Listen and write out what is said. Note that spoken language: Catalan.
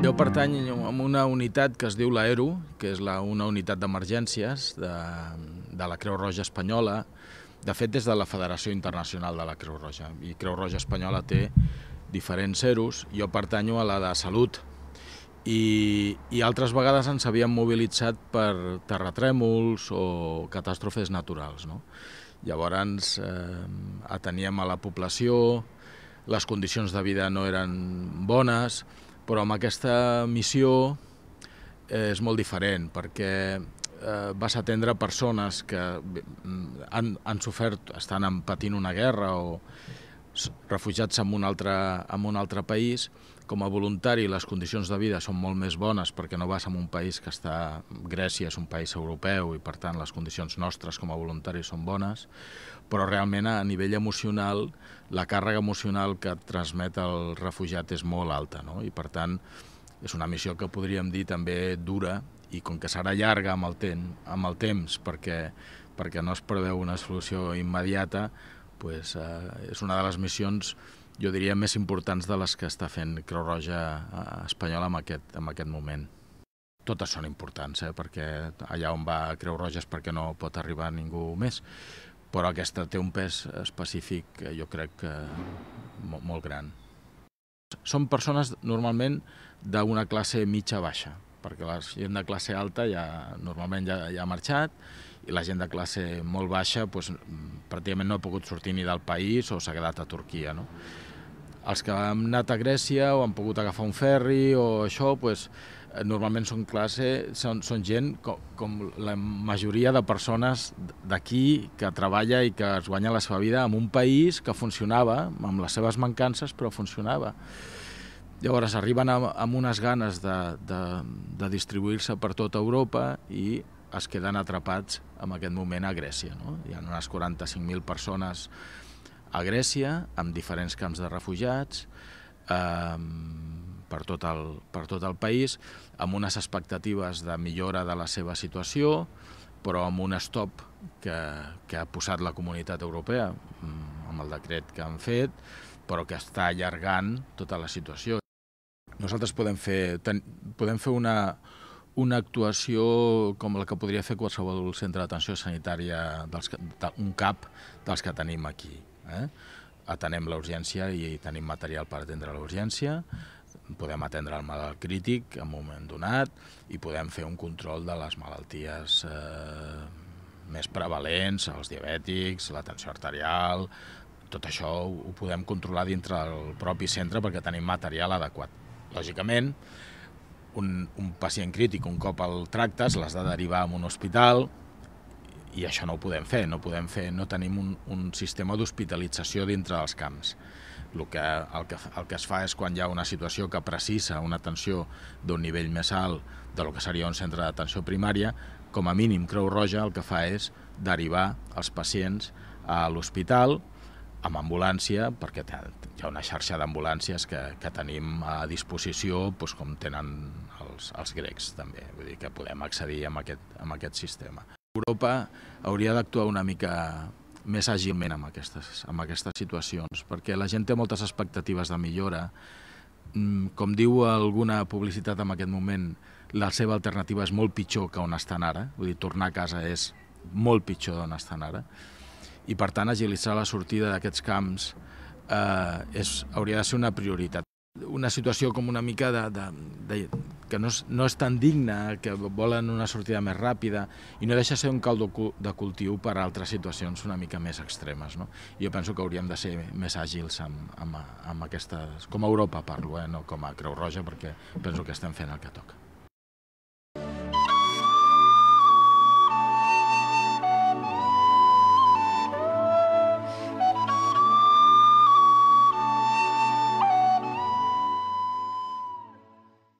Jo pertany a una unitat que es diu l'AERO, que és la, una unitat d'emergències de, de la Creu Roja Espanyola, de fet des de la Federació Internacional de la Creu Roja. I Creu Roja Espanyola té diferents EROs, jo pertanyo a la de Salut, i, i altres vegades ens havíem mobilitzat per terratrèmols o catàstrofes naturals. No? Llavors eh, ateníem a la població, les condicions de vida no eren bones, però amb aquesta missió eh, és molt diferent, perquè eh, vas atendre persones que mm, han, han sofert, estan patint una guerra o refugiats en un altre, en un altre país com a voluntari les condicions de vida són molt més bones perquè no vas en un país que està... Grècia és un país europeu i, per tant, les condicions nostres com a voluntaris són bones, però realment a nivell emocional la càrrega emocional que transmet el refugiat és molt alta, no? I, per tant, és una missió que podríem dir també dura i com que serà llarga amb el, temps, amb el temps perquè, perquè no es preveu una solució immediata, pues, eh, és una de les missions jo diria, més importants de les que està fent Creu Roja eh, Espanyola en aquest, en aquest moment. Totes són importants, eh? perquè allà on va Creu Roja és perquè no pot arribar ningú més, però aquesta té un pes específic, eh, jo crec, que molt, molt gran. Són persones normalment d'una classe mitja-baixa, perquè la gent de classe alta ja normalment ja, ja ha marxat i la gent de classe molt baixa doncs, pràcticament no ha pogut sortir ni del país o s'ha quedat a Turquia. No? els que han anat a Grècia o han pogut agafar un ferri o això, pues, eh, normalment són classe, són, són gent com, com la majoria de persones d'aquí que treballa i que es guanya la seva vida en un país que funcionava, amb les seves mancances, però funcionava. Llavors arriben amb, amb unes ganes de, de, de distribuir-se per tota Europa i es queden atrapats en aquest moment a Grècia. No? Hi ha unes 45.000 persones a Grècia, amb diferents camps de refugiats, ehm, per, tot el, per tot el país, amb unes expectatives de millora de la seva situació, però amb un stop que, que ha posat la comunitat europea mm, amb el decret que han fet, però que està allargant tota la situació. Nosaltres podem fer, ten, podem fer una, una actuació com la que podria fer qualsevol centre d'atenció sanitària, dels, un CAP dels que tenim aquí. Eh? Atenem la urgència i tenim material per atendre la urgència, podem atendre el malalt crític en un moment donat i podem fer un control de les malalties eh, més prevalents, els diabètics, la tensió arterial, tot això ho podem controlar dintre del propi centre perquè tenim material adequat. Lògicament, un, un pacient crític, un cop el tractes, l'has de derivar a un hospital, i això no ho podem fer, no podem fer, no tenim un, un sistema d'hospitalització dintre dels camps. El que, el, que, el que es fa és quan hi ha una situació que precisa una atenció d'un nivell més alt de lo que seria un centre d'atenció primària, com a mínim Creu Roja el que fa és derivar els pacients a l'hospital amb ambulància, perquè hi ha una xarxa d'ambulàncies que, que tenim a disposició, doncs com tenen els, els grecs també, vull dir que podem accedir amb aquest, amb aquest sistema. Europa hauria d'actuar una mica més àgilment amb aquestes, amb aquestes situacions, perquè la gent té moltes expectatives de millora. Mm, com diu alguna publicitat en aquest moment, la seva alternativa és molt pitjor que on estan ara, vull dir, tornar a casa és molt pitjor d'on estan ara, i per tant agilitzar la sortida d'aquests camps eh, és, hauria de ser una prioritat una situació com una mica de, de, de que no és, no és tan digna, que volen una sortida més ràpida i no deixa ser un caldo de cultiu per a altres situacions una mica més extremes. No? Jo penso que hauríem de ser més àgils amb, amb, amb aquestes, com a Europa parlo, eh? no com a Creu Roja, perquè penso que estem fent el que toca.